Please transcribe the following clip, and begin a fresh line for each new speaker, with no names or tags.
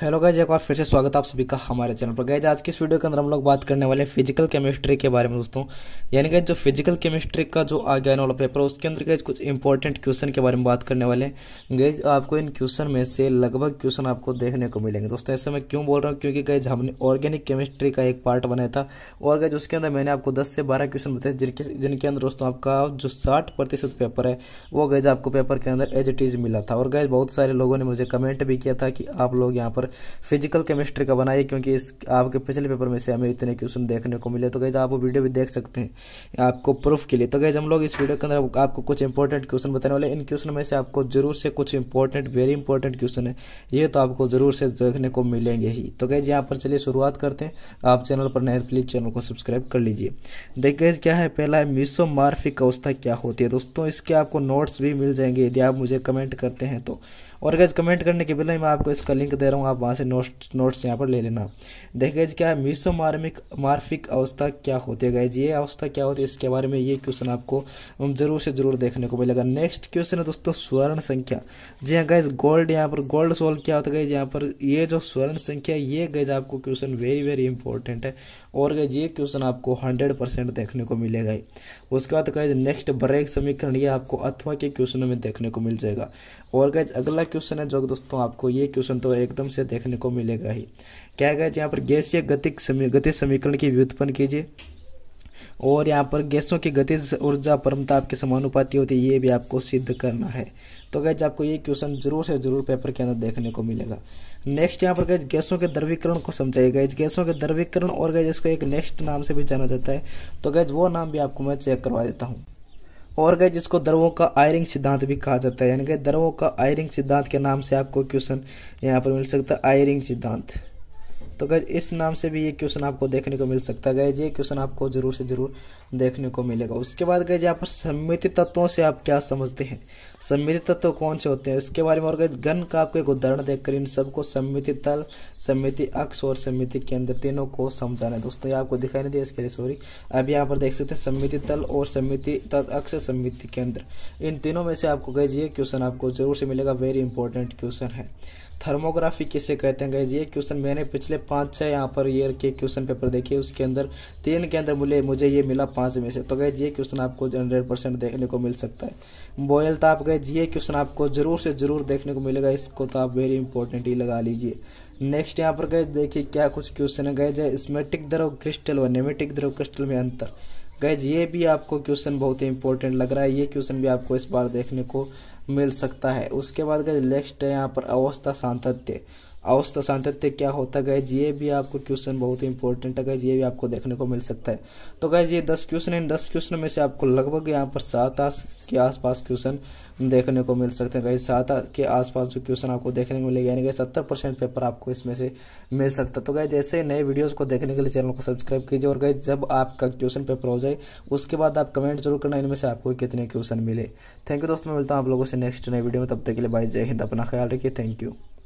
hello guys एक बार फिर से स्वागत है आप सभी का हमारे चैनल पर गाइज आज की इस वीडियो के अंदर हम लोग बात करने वाले हैं फिजिकल केमिस्ट्री के बारे में दोस्तों यानी कि जो फिजिकल केमिस्ट्री का जो आ गया वाला पेपर है उसके अंदर गाइज कुछ इंपॉर्टेंट क्वेश्चन के बारे में बात करने वाले हैं गाइज आपको इन क्वेश्चन में से लगभग क्वेश्चन आपको देखने को मिलेंगे दोस्तों ऐसे मैं क्यों बोल रहा हूँ क्योंकि गाइज हमने ऑर्गेनिक केमिस्ट्री का एक पार्ट बनाया था और गाइज उसके अंदर मैंने आपको दस से बारह क्वेश्चन बताए जिनके जिनके अंदर दोस्तों आपका जो साठ प्रतिशत पेपर है वो गाइज आपको पेपर के अंदर एज इट इज़ मिला था और गाइज बहुत सारे लोगों ने मुझे कमेंट भी किया था कि आप लोग यहाँ पर फिजिकल केमिस्ट्री का बनाइए क्योंकि इस आपके पिछले पेपर में से हमें इतने क्वेश्चन देखने को मिले तो गैज आप वो वीडियो भी देख सकते हैं आपको प्रूफ के लिए तो गैज हम लोग इस वीडियो के अंदर आपको कुछ इंपॉर्टेंट क्वेश्चन बताने वाले इन क्वेश्चन में से आपको जरूर से कुछ इंपॉर्टेंट वेरी इंपॉर्टेंट क्वेश्चन है ये तो आपको जरूर से देखने को मिलेंगे ही तो गैज यहाँ पर चलिए शुरुआत करते हैं आप चैनल पर नए प्लीज़ चैनल को सब्सक्राइब कर लीजिए देख गैज क्या है पहला है मिसोमार्फिक अवस्था क्या होती है दोस्तों इसके आपको नोट्स भी मिल जाएंगे यदि आप मुझे कमेंट करते हैं तो और गैज कमेंट करने के बिना मैं आपको इसका लिंक दे रहा हूँ आप वहाँ से नोट नोट्स यहाँ पर ले लेना देखिए गए क्या है मीसो मार्मिक मार्फिक अवस्था क्या होती है गैज ये अवस्था क्या होती है इसके बारे में ये क्वेश्चन आपको जरूर से जरूर देखने को मिलेगा नेक्स्ट क्वेश्चन है दोस्तों स्वर्ण संख्या जी हाँ गैज गोल्ड यहाँ पर गोल्ड सोल्व क्या होता है गैज यहाँ पर ये जो स्वर्ण संख्या ये गैज आपको क्वेश्चन वेरी वेरी इंपॉर्टेंट है और गैज ये क्वेश्चन आपको हंड्रेड परसेंट देखने को मिलेगा उसके बाद गैज नेक्स्ट ब्रेक समीकरण ये आपको अथवा के क्वेश्चन में देखने को मिल जाएगा और गैज अगला क्वेश्चन है जो दोस्तों तो आपको ये क्वेश्चन तो एकदम से देखने को मिलेगा ही क्या गया यहाँ पर गैसीय गतिक समी, गति समीकरण की व्युत्पन्न कीजिए और यहाँ पर गैसों की गति ऊर्जा परमता आपके समानुपाती होती है ये भी आपको सिद्ध करना है तो गैज आपको ये क्वेश्चन जरूर से जरूर पेपर के अंदर देखने को मिलेगा नेक्स्ट यहाँ पर गए गैसों के द्रवीकरण को समझाइए गए गैसों के द्रवीकरण और गए इसको एक नेक्स्ट नाम से भी जाना जाता है तो गैज वो नाम भी आपको मैं चेक करवा देता हूँ और गए जिसको दरवों का आयरिंग सिद्धांत भी कहा जाता है यानी कि दरवों का आयरिंग सिद्धांत के नाम से आपको क्वेश्चन यहाँ पर मिल सकता है आयरिंग सिद्धांत तो गैज इस नाम से भी ये क्वेश्चन आपको देखने को मिल सकता है गैज ये क्वेश्चन आपको जरूर से जरूर देखने को मिलेगा उसके बाद गैज यहाँ पर सम्मिति तत्वों से आप क्या समझते हैं समिति तत्व कौन से होते हैं इसके बारे में और गैज गन का आपको एक उदाहरण देखकर इन सबको सम्मिति तल समिति अक्ष और समिति केंद्र तीनों को समझाना है दोस्तों ये आपको दिखाई नहीं दिया इसके लिए सॉरी अब यहाँ पर देख सकते हैं समिति तल और समिति तल अक्ष समिति केंद्र इन तीनों में से आपको गैज ये क्वेश्चन आपको जरूर से मिलेगा वेरी इंपॉर्टेंट क्वेश्चन है थर्मोग्राफी किसे कहते हैं गाइज ये क्वेश्चन मैंने पिछले पाँच छः यहाँ पर ईयर के क्वेश्चन पेपर देखे उसके अंदर तीन के अंदर मुझे मुझे ये मिला पाँच में से तो गए ये क्वेश्चन आपको हंड्रेड परसेंट देखने को मिल सकता है तो ताप गए ये क्वेश्चन आपको जरूर से जरूर देखने को मिलेगा इसको तो आप वेरी इंपॉर्टेंट ही लगा लीजिए नेक्स्ट यहाँ पर गए देखिए क्या कुछ क्वेश्चन है गए जाए स्मेटिक द्रव क्रिस्टल और नेमेटिक द्रव क्रिस्टल में अंतर गए ये भी आपको क्वेश्चन बहुत ही इंपॉर्टेंट लग रहा है ये क्वेश्चन भी आपको इस बार देखने को मिल सकता है उसके बाद गए नेक्स्ट है यहाँ पर अवस्था सांतत्य अवस्था सांतत्य क्या होता है ये भी आपको क्वेश्चन बहुत ही इंपॉर्टेंट है ये भी आपको देखने को मिल सकता है तो गैज ये दस क्वेश्चन है दस क्वेश्चन में से आपको लगभग यहाँ पर सात आस के आसपास क्वेश्चन देखने को मिल सकते हैं गई सात के आसपास जो क्वेश्चन आपको देखने को मिलेगा यानी कि सत्तर परसेंट पेपर आपको इसमें से मिल सकता है तो गए जैसे नए वीडियोस को देखने के लिए चैनल को सब्सक्राइब कीजिए और गई जब आपका क्वेश्चन पेपर हो जाए उसके बाद आप कमेंट जरूर करना इनमें से आपको कितने क्वेश्चन मिले थैंक यू दोस्तों मैं मिलता हूँ आप लोगों से नेक्स्ट नए वीडियो में तब तक के लिए भाई जय हिंद अपना ख्याल रखिए थैंक यू